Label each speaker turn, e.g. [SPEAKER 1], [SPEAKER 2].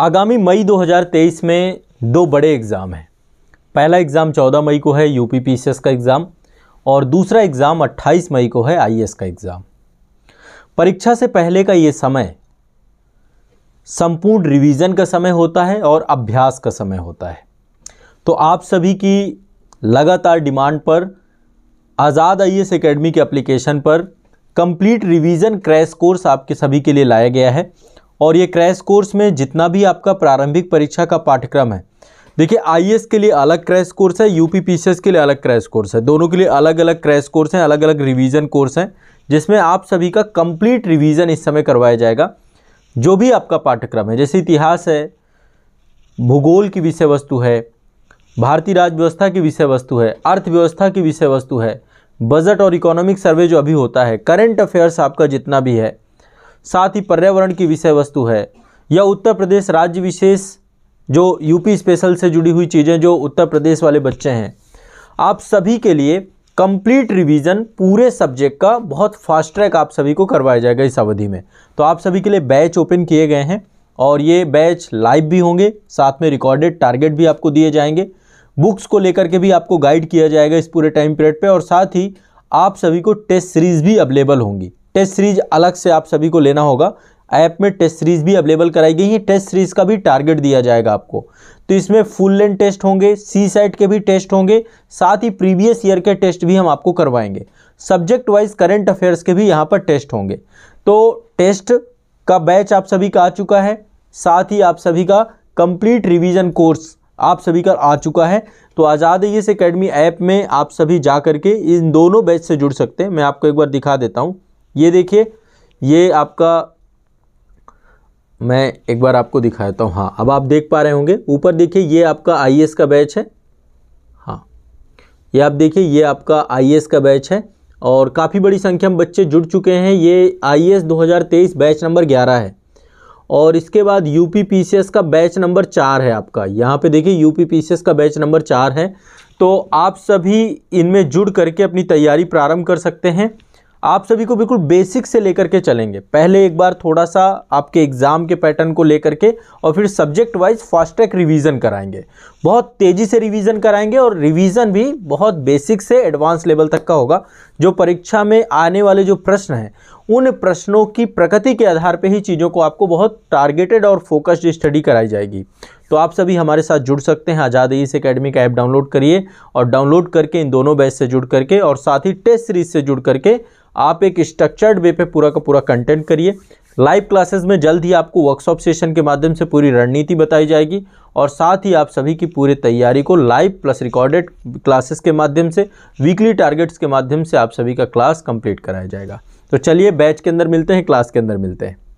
[SPEAKER 1] आगामी मई 2023 में दो बड़े एग्ज़ाम हैं पहला एग्ज़ाम 14 मई को है यू पी का एग्ज़ाम और दूसरा एग्ज़ाम 28 मई को है आई का एग्ज़ाम परीक्षा से पहले का ये समय संपूर्ण रिवीजन का समय होता है और अभ्यास का समय होता है तो आप सभी की लगातार डिमांड पर आज़ाद आई एस एकेडमी के एप्लीकेशन पर कंप्लीट रिवीजन क्रैश कोर्स आपके सभी के लिए लाया गया है और ये क्रैश कोर्स में जितना भी आपका प्रारंभिक परीक्षा का पाठ्यक्रम है देखिए आईएएस के लिए अलग क्रैश कोर्स है यूपी पीसीएस के लिए अलग क्रैश कोर्स है दोनों के लिए अलग अलग क्रैश कोर्स हैं अलग अलग रिवीजन कोर्स हैं जिसमें आप सभी का कंप्लीट रिवीजन इस समय करवाया जाएगा जो भी आपका पाठ्यक्रम है जैसे इतिहास है भूगोल की विषय वस्तु है भारतीय राजव्यवस्था की विषय वस्तु है अर्थव्यवस्था की विषय वस्तु है बजट और इकोनॉमिक सर्वे जो अभी होता है करंट अफेयर्स आपका जितना भी है साथ ही पर्यावरण की विषय वस्तु है यह उत्तर प्रदेश राज्य विशेष जो यूपी स्पेशल से जुड़ी हुई चीज़ें जो उत्तर प्रदेश वाले बच्चे हैं आप सभी के लिए कंप्लीट रिवीजन पूरे सब्जेक्ट का बहुत फास्ट ट्रैक आप सभी को करवाया जाएगा इस अवधि में तो आप सभी के लिए बैच ओपन किए गए हैं और ये बैच लाइव भी होंगे साथ में रिकॉर्डेड टारगेट भी आपको दिए जाएंगे बुक्स को लेकर के भी आपको गाइड किया जाएगा इस पूरे टाइम पीरियड पर और साथ ही आप सभी को टेस्ट सीरीज़ भी अवेलेबल होंगी टेस्ट सीरीज अलग से आप सभी को लेना होगा ऐप में टेस्ट सीरीज भी अवेलेबल कराई गई है टेस्ट सीरीज का भी टारगेट दिया जाएगा आपको तो इसमें फुल लेंथ टेस्ट होंगे सी साइट के भी टेस्ट होंगे साथ ही प्रीवियस ईयर के टेस्ट भी हम आपको करवाएंगे सब्जेक्ट वाइज करेंट अफेयर्स के भी यहाँ पर टेस्ट होंगे तो टेस्ट का बैच आप सभी का आ चुका है साथ ही आप सभी का कंप्लीट रिवीजन कोर्स आप सभी का आ चुका है तो आज़ाद एस अकेडमी ऐप में आप सभी जा करके इन दोनों बैच से जुड़ सकते हैं मैं आपको एक बार दिखा देता हूँ ये देखिए ये आपका मैं एक बार आपको दिखाता हूँ हाँ अब आप देख पा रहे होंगे ऊपर देखिए ये आपका आईएएस का बैच है हाँ ये आप देखिए ये आपका आईएएस का बैच है और काफ़ी बड़ी संख्या में बच्चे जुड़ चुके हैं ये आईएएस 2023 बैच नंबर 11 है और इसके बाद यूपी पीसीएस का बैच नंबर चार है आपका यहाँ पे देखिए यू पीसीएस का बैच नंबर चार है तो आप सभी इनमें जुड़ करके अपनी तैयारी प्रारंभ कर सकते हैं आप सभी को बिल्कुल बेसिक से लेकर के चलेंगे पहले एक बार थोड़ा सा आपके एग्ज़ाम के पैटर्न को लेकर के और फिर subject wise fast track revision कराएंगे बहुत तेज़ी से रिवीजन कराएंगे और रिवीजन भी बहुत बेसिक से एडवांस लेवल तक का होगा जो परीक्षा में आने वाले जो प्रश्न हैं उन प्रश्नों की प्रकृति के आधार पर ही चीज़ों को आपको बहुत टारगेटेड और फोकस्ड स्टडी कराई जाएगी तो आप सभी हमारे साथ जुड़ सकते हैं आज़ाद ईस अकेडमी का ऐप डाउनलोड करिए और डाउनलोड करके इन दोनों बैच से जुड़ करके और साथ ही टेस्ट सीरीज से जुड़ करके आप एक स्ट्रक्चर्ड वे पे पूरा का पूरा कंटेंट करिए लाइव क्लासेस में जल्द ही आपको वर्कशॉप सेशन के माध्यम से पूरी रणनीति बताई जाएगी और साथ ही आप सभी की पूरी तैयारी को लाइव प्लस रिकॉर्डेड क्लासेस के माध्यम से वीकली टारगेट्स के माध्यम से आप सभी का क्लास कंप्लीट कराया जाएगा तो चलिए बैच के अंदर मिलते हैं क्लास के अंदर मिलते हैं